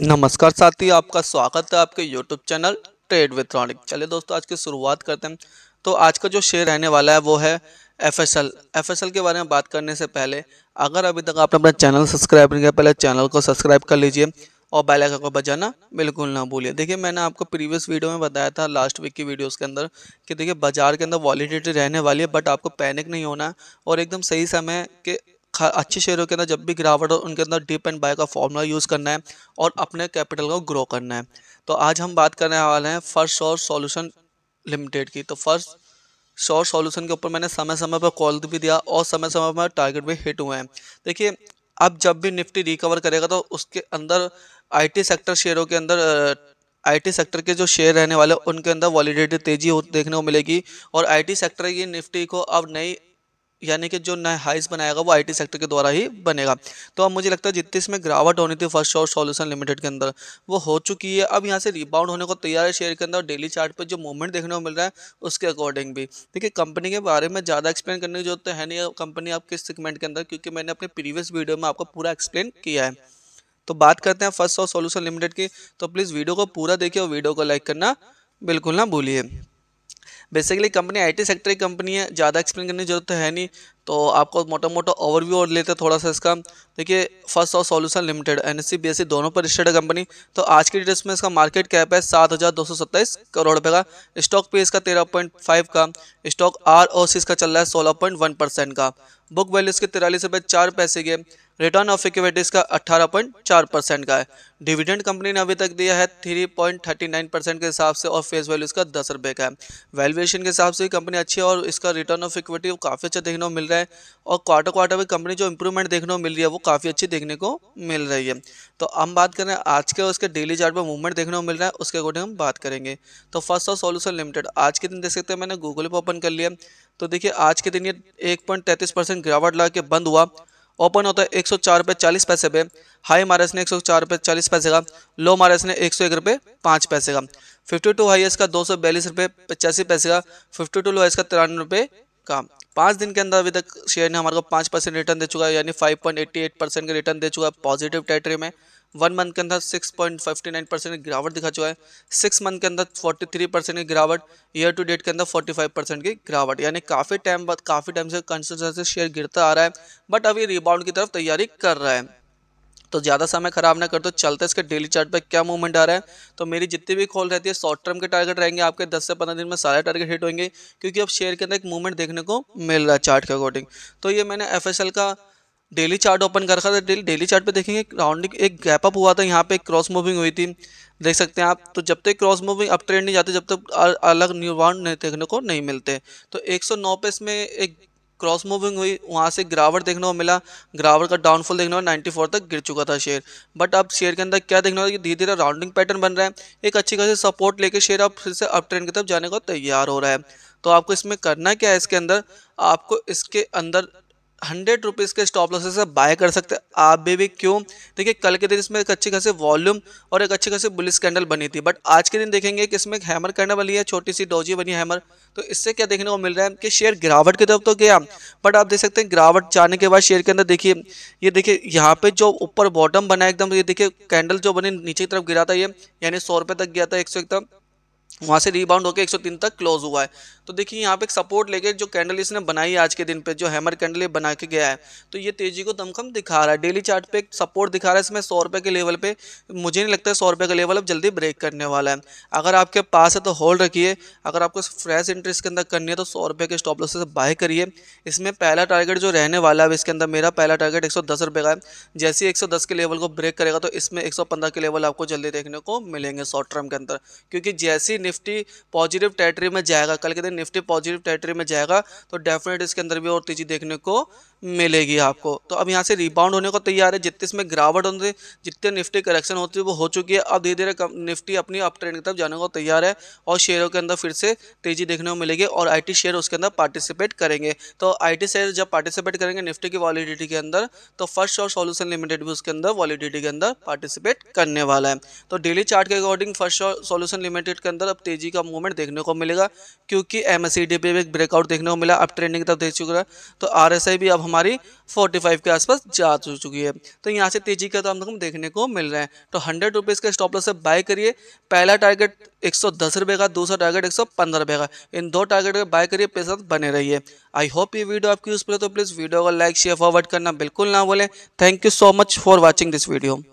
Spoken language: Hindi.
नमस्कार साथी आपका स्वागत है आपके YouTube channel trade with Ronik चलिए दोस्तों आज की शुरुआत करते हैं तो आज का जो शेयर रहने वाला है वो है F S L F S L के बारे में बात करने से पहले अगर अभी तक आपने अपना चैनल सब्सक्राइब नहीं किया पहले चैनल को सब्सक्राइब कर लीजिए और बेल आइकन को बजाना बिल्कुल ना भूलिए देखिए मैंने आपको प्रीवियस वीडियो में बताया था लास्ट वीक की वीडियोस के अंदर कि देखिए बाजार के अंदर वॉलीडिटी रहने वाली है बट आपको पैनिक नहीं होना और एकदम सही समय के अच्छे शेयरों के अंदर जब भी गिरावट हो उनके अंदर डिप एंड बाय का फॉर्मूला यूज़ करना है और अपने कैपिटल को ग्रो करना है तो आज हम बात करने वाले हैं फर्स्ट शोर सॉल्यूशन लिमिटेड की तो फर्स्ट शॉर्ट सॉल्यूशन के ऊपर मैंने समय समय पर कॉल भी दिया और समय समय पर टारगेट भी हिट हुए हैं देखिए अब जब भी निफ्टी रिकवर करेगा तो उसके अंदर आईटी सेक्टर शेयरों के अंदर आईटी सेक्टर के जो शेयर रहने वाले उनके अंदर वॉलीडेटी तेजी हो देखने को मिलेगी और आईटी सेक्टर की निफ्टी को अब नई यानी कि जो नया हाइस बनाएगा वो आईटी सेक्टर के द्वारा ही बनेगा तो अब मुझे लगता है जितनी इसमें गिरावट होनी थी फर्स्ट शॉर्ट सॉल्यूशन लिमिटेड के अंदर वो हो चुकी है अब यहाँ से रिबाउंड होने को तैयार है शेयर के अंदर डेली चार्ट पे जो मूवमेंट देखने को मिल रहा है उसके अकॉर्डिंग भी देखिए कंपनी के बारे में ज़्यादा एक्सप्लेन करने की जरूरत तो है नहीं कंपनी आप किस सेगमेंट के अंदर क्योंकि मैंने अपने प्रीवियस वीडियो में आपको पूरा एक्सप्लेन किया है तो बात करते हैं फर्स्ट शॉर्ट सोल्यूशन लिमिटेड की तो प्लीज़ वीडियो को पूरा देखिए और वीडियो को लाइक करना बिल्कुल ना भूलिए बेसिकली कंपनी आईटी सेक्टर की कंपनी है ज़्यादा एक्सप्लेन करने की जरूरत तो है नहीं तो आपको मोटा मोटा ओवरव्यू और लेते थोड़ा सा इसका देखिए फर्स्ट और सॉल्यूशन लिमिटेड एन एस दोनों पर रजिस्टर्ड कंपनी तो आज की डेट्स में इसका मार्केट कैप है सात हज़ार दो सौ सत्ताईस करोड़ रुपये का स्टॉक पे इसका तेरह पॉइंट फाइव का स्टॉक आर ओ सी इसका चल रहा है सोलह पॉइंट वन परसेंट का बुक वैल्यू इसके तिरालीस रुपये चार पैसे के रिटर्न ऑफ इक्विटी का चार परसेंट का है डिविडेंड कंपनी ने अभी तक दिया है नाइन परसेंट के हिसाब से और फेस वैल्यू इसका दस रुपये का है वैल्यूएशन के हिसाब से कंपनी अच्छी है और इसका रिटर्न ऑफ इक्विटी काफ़ी अच्छा देखने को मिल रहा है गए और क्वार्टर क्वार्टर में कंपनी जो इंप्रूवमेंट देखने को मिल रही है वो काफ़ी अच्छी देखने को मिल रही है तो हम बात करें आज के उसके डेली चार्ट पर मूवमेंट देखने को मिल रहा है उसके अकॉर्डिंग हम बात करेंगे तो फर्स्ट ऑफ सोल्यूशन लिमिटेड आज के दिन देख सकते हैं मैंने गूगल पर ओपन कर लिया तो देखिए आज के दिन ये एक गिरावट लगा के बंद हुआ ओपन होता है एक सौ चार रुपये चालीस पैसे पे हाई मारस ने एक सौ चार रुपये चालीस पैसे का लो मारस ने एक सौ एक रुपये पाँच पैसे का फिफ्टी टू हाईस का दो सौ बयालीस रुपये पचासी पैसे का फिफ्टी टू लो का तिरानवे रुपये का पाँच दिन के अंदर अभी तक शेयर ने हमारे को पाँच परसेंट रिटर्न दे चुका है यानी five point eighty eight percent का रिटर्न दे चुका है पॉजिटिव टेरेटरी में वन मंथ के अंदर six point fifty nine percent गिरावट दिखा चुका है सिक्स मंथ के अंदर फोर्टी थ्री परसेंट की गिरावट ईयर टू डेट के अंदर फोर्टी फाइव परसेंट की गिरावट यानी काफ़ी टाइम बाद काफ़ी टाइम से कंसिस्टेंसी शेयर गिरता आ रहा है बट अभी रिबाउंड की तरफ तैयारी कर रहा है तो ज़्यादा समय खराब ना कर दो चलते इसके डेली चार्ट पे क्या मूवमेंट आ रहा है तो मेरी जितनी भी खोल रहती है शॉर्ट टर्म के टारगेट रहेंगे आपके 10 से 15 दिन में सारे टारगेट हिट होंगे क्योंकि अब शेयर के अंदर एक मूवमेंट देखने को मिल रहा है चार्ट के अकॉर्डिंग तो ये मैंने एफ का डेली चार्ट ओपन कर रखा था डेली डेली चार्ट पे देखेंगे राउंडिंग एक गैप अप हुआ था यहाँ पे एक क्रॉस मूविंग हुई थी देख सकते हैं आप तो जब तक क्रॉस मूविंग अप ट्रेंड नहीं जाते जब तक अलग न्यू राउंड देखने को नहीं मिलते तो 109 पे इसमें एक क्रॉस मूविंग हुई वहाँ से गिरावट देखने को मिला गिरावट का डाउनफॉल देखने को नाइन्टी फोर तक गिर चुका था शेयर बट अब शेयर के अंदर क्या देखने को कि धीरे धीरे राउंडिंग पैटर्न बन रहा है एक अच्छी खासी सपोर्ट लेके शेयर अब फिर से अप ट्रेंड की तरफ जाने को तैयार हो रहा है तो आपको इसमें करना क्या है इसके अंदर आपको इसके अंदर हंड्रेड रुपीज़ के स्टॉप लॉसेस से बाय कर सकते हैं आप भी, भी क्यों देखिए कल के दिन इसमें एक अच्छी खासी वॉल्यूम और एक अच्छी खासी बुलिस कैंडल बनी थी बट आज के दिन देखेंगे कि इसमें एक हैमर कैंडल वाली है छोटी सी डोजी बनी हैमर तो इससे क्या देखने को मिल रहा है कि शेयर गिरावट की तरफ तो गया बट आप देख सकते हैं गिरावट जाने के बाद शेयर के अंदर देखिए ये देखिए यहाँ पे जो ऊपर बॉटम बना एकदम ये देखिए कैंडल जो बनी नीचे की तरफ गिरा था ये यानी सौ तक गया था एक एकदम वहाँ से रीबाउंड होकर 103 तक क्लोज हुआ है तो देखिए यहाँ पे एक सपोर्ट लेके जो कैंडल इसने बनाई आज के दिन पे जो हैमर कैंडल ये बना के गया है तो ये तेजी को दमखम दिखा रहा है डेली चार्ट पे एक सपोर्ट दिखा रहा है इसमें सौ रुपये के लेवल पे मुझे नहीं लगता है सौ रुपये का लेवल अब जल्दी ब्रेक करने वाला है अगर आपके पास है तो होल्ड रखिए अगर आपको फ्रेश इंटरेस्ट के अंदर करनी है तो सौ रुपये के स्टॉप लॉस से बाय करिए इसमें पहला टारगेट जो रहने वाला है इसके अंदर मेरा पहला टारगेट एक सौ का है जैसे ही एक के लेवल को ब्रेक करेगा तो इसमें एक के लेवल आपको जल्दी देखने को मिलेंगे शॉर्ट टर्म के अंदर क्योंकि जैसे ही निफ्टी पॉजिटिव टेरिटरी में जाएगा कल के दिन निफ्टी पॉजिटिव टेरिटरी में जाएगा तो डेफिनेट इसके अंदर भी और तेजी देखने को मिलेगी आपको तो अब यहाँ से रिबाउंड होने को तैयार है जितने इसमें गिरावट होती है जितने निफ्टी करेक्शन होती है वो हो चुकी है अब धीरे धीरे निफ्टी अपनी अप ट्रेंड की तरफ जाने को तैयार है और शेयरों के अंदर फिर से तेजी देखने को मिलेगी और आई शेयर उसके अंदर पार्टिसिपेट करेंगे तो आई शेयर जब पार्टिसिपेट करेंगे निफ्टी की वॉलिडिटी के अंदर तो फर्स्ट और सोल्यूशन लिमिटेड भी उसके अंदर वॉलिडिटी के अंदर पार्टिसिपेट करने वाला है तो डेली चार्ट के अकॉर्डिंग फर्स्ट और सोल्यूशन लिमिटेड के अंदर अब तेजी का मूवमेंट देखने को मिलेगा क्योंकि एम पे भी एक ब्रेकआउट देखने को मिला अब ट्रेंडिंग की तरफ देख चुका है तो आर भी अब हमारी 45 के आसपास जा चुकी है तो यहाँ से तेजी का तो हम लोग देखने को मिल रहा है तो हंड्रेड रुपीज़ का स्टॉप लॉस से बाय करिए पहला टारगेट एक सौ दस का दूसरा टारगेट एक सौ पंद्रह का इन दो टारगेट का बाय करिए पैसा बने रहिए आई होप ये वीडियो आपकी यूज़फुल है तो प्लीज़ वीडियो को लाइक शेयर फॉरवर्ड करना बिल्कुल ना बोले thank you so much for watching this video